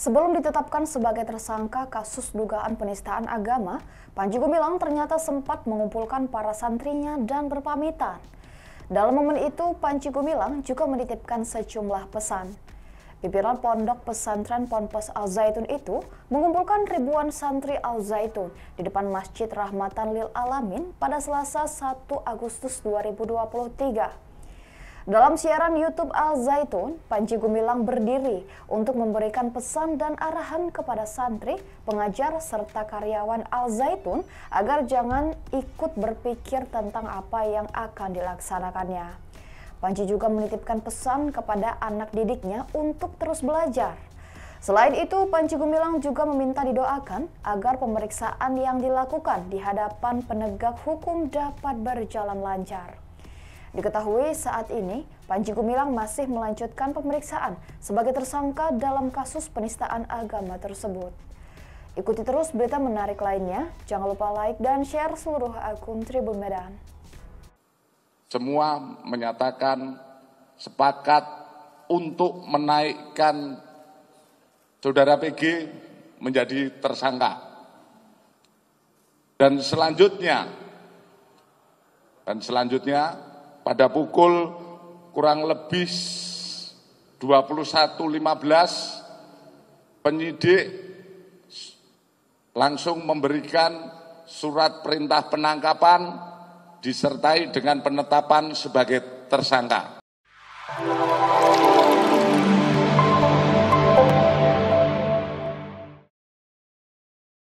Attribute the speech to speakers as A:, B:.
A: Sebelum ditetapkan sebagai tersangka kasus dugaan penistaan agama, Panji Gumilang ternyata sempat mengumpulkan para santrinya dan berpamitan. Dalam momen itu, Panji Gumilang juga menitipkan sejumlah pesan. Pimpinan Pondok Pesantren Ponpes Al-Zaitun itu mengumpulkan ribuan santri Al-Zaitun di depan Masjid Rahmatan Lil Alamin pada Selasa 1 Agustus 2023. Dalam siaran YouTube Al Zaitun, Panji Gumilang berdiri untuk memberikan pesan dan arahan kepada santri, pengajar, serta karyawan Al Zaitun agar jangan ikut berpikir tentang apa yang akan dilaksanakannya. Panji juga menitipkan pesan kepada anak didiknya untuk terus belajar. Selain itu, Panji Gumilang juga meminta didoakan agar pemeriksaan yang dilakukan di hadapan penegak hukum dapat berjalan lancar. Diketahui saat ini, Panji Gumilang masih melanjutkan pemeriksaan sebagai tersangka dalam kasus penistaan agama tersebut. Ikuti terus berita menarik lainnya. Jangan lupa like dan share seluruh akun Tribun Medan.
B: Semua menyatakan sepakat untuk menaikkan saudara PG menjadi tersangka. Dan selanjutnya, dan selanjutnya pada pukul kurang lebih 21.15 penyidik langsung memberikan surat perintah penangkapan disertai dengan penetapan sebagai tersangka.